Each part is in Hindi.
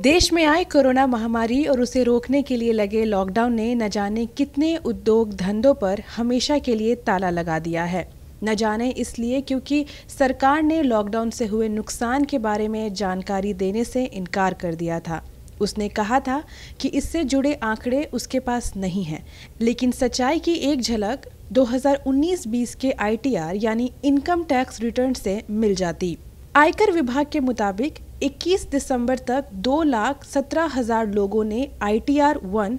देश में आए कोरोना महामारी और उसे रोकने के लिए लगे लॉकडाउन ने न जाने कितने उद्योग धंधों पर हमेशा के लिए ताला लगा दिया है न जाने इसलिए क्योंकि सरकार ने लॉकडाउन से हुए नुकसान के बारे में जानकारी देने से इनकार कर दिया था उसने कहा था कि इससे जुड़े आंकड़े उसके पास नहीं हैं लेकिन सच्चाई की एक झलक 2019-20 के आईटीआर यानी इनकम टैक्स रिटर्न से मिल जाती आयकर विभाग के मुताबिक 21 दिसंबर तक दो लाख सत्रह हजार लोगों ने आई टी आर वन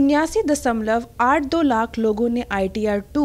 उन्यासी दशमलव आठ दो लाख लोगों ने आई टी आर टू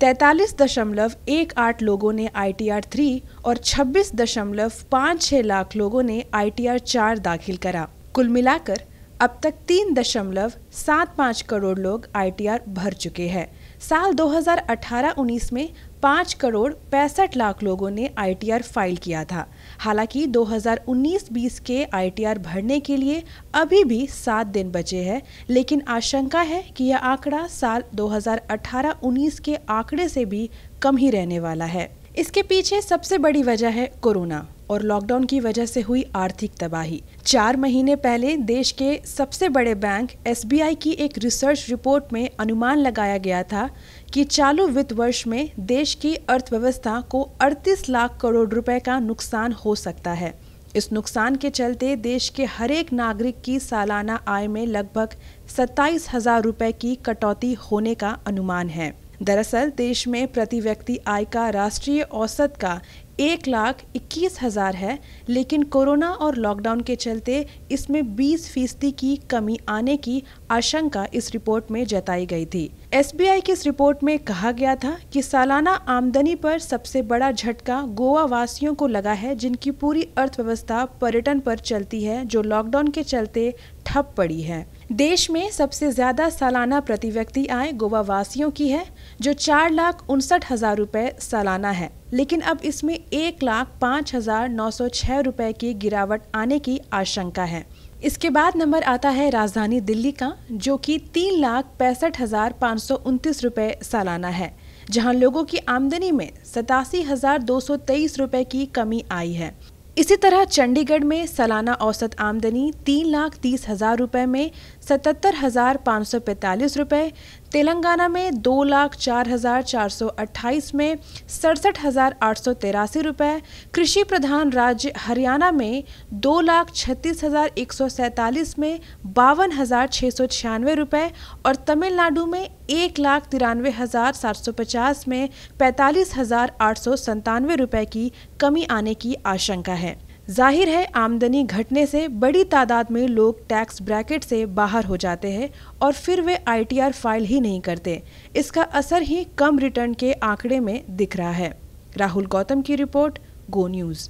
तैतालीस दशमलव एक आठ लोगों ने आई टी आर थ्री और छब्बीस दशमलव पाँच छः लाख लोगों ने आई टी आर चार दाखिल करा कुल मिलाकर अब तक तीन दशमलव सात पाँच करोड़ लोग आई टी आर भर चुके हैं साल 2018-19 में 5 करोड़ पैंसठ लाख लोगों ने आई फाइल किया था हालांकि 2019-20 के आई भरने के लिए अभी भी सात दिन बचे हैं लेकिन आशंका है कि यह आंकड़ा साल 2018-19 के आंकड़े से भी कम ही रहने वाला है इसके पीछे सबसे बड़ी वजह है कोरोना और लॉकडाउन की वजह से हुई आर्थिक तबाही चार महीने पहले देश के सबसे बड़े बैंक एस की एक रिसर्च रिपोर्ट में अनुमान लगाया गया था कि चालू वित्त वर्ष में देश की अर्थव्यवस्था को 38 लाख करोड़ रुपए का नुकसान हो सकता है इस नुकसान के चलते देश के हर एक नागरिक की सालाना आय में लगभग सत्ताईस हजार रुपए की कटौती होने का अनुमान है दरअसल देश में प्रति व्यक्ति आय का राष्ट्रीय औसत का एक लाख इक्कीस हज़ार है लेकिन कोरोना और लॉकडाउन के चलते इसमें बीस फीसदी की कमी आने की आशंका इस रिपोर्ट में जताई गई थी आई की इस रिपोर्ट में कहा गया था कि सालाना आमदनी पर सबसे बड़ा झटका गोवा वासियों को लगा है जिनकी पूरी अर्थव्यवस्था पर्यटन पर चलती है जो लॉकडाउन के चलते ठप पड़ी है देश में सबसे ज़्यादा सालाना प्रति व्यक्ति आय गोवा वासियों की है जो चार लाख उनसठ हज़ार रुपये सालाना है लेकिन अब इसमें एक लाख पाँच हज़ार नौ सौ छह रुपये की गिरावट आने की आशंका है इसके बाद नंबर आता है राजधानी दिल्ली का जो कि तीन लाख पैंसठ हज़ार पाँच सौ उनतीस रुपये सालाना है जहां लोगों की आमदनी में सतासी हज़ार दो सौ तेईस रुपये की कमी आई है इसी तरह चंडीगढ़ में सालाना औसत आमदनी तीन लाख तीस हज़ार रुपये में सतहत्तर हज़ार पाँच सौ पैंतालीस रुपये तेलंगाना में दो लाख चार हज़ार चार सौ अट्ठाईस में सड़सठ हज़ार आठ सौ तिरासी रुपये कृषि प्रधान राज्य हरियाणा में दो लाख छत्तीस हज़ार एक सौ सैंतालीस में बावन हज़ार छः सौ छियानवे रुपये और तमिलनाडु में एक लाख तिरानवे हज़ार सात सौ पचास में पैंतालीस हज़ार आठ सौ संतानवे रुपये की कमी आने की आशंका है जाहिर है आमदनी घटने से बड़ी तादाद में लोग टैक्स ब्रैकेट से बाहर हो जाते हैं और फिर वे आईटीआर फाइल ही नहीं करते इसका असर ही कम रिटर्न के आंकड़े में दिख रहा है राहुल गौतम की रिपोर्ट गो न्यूज़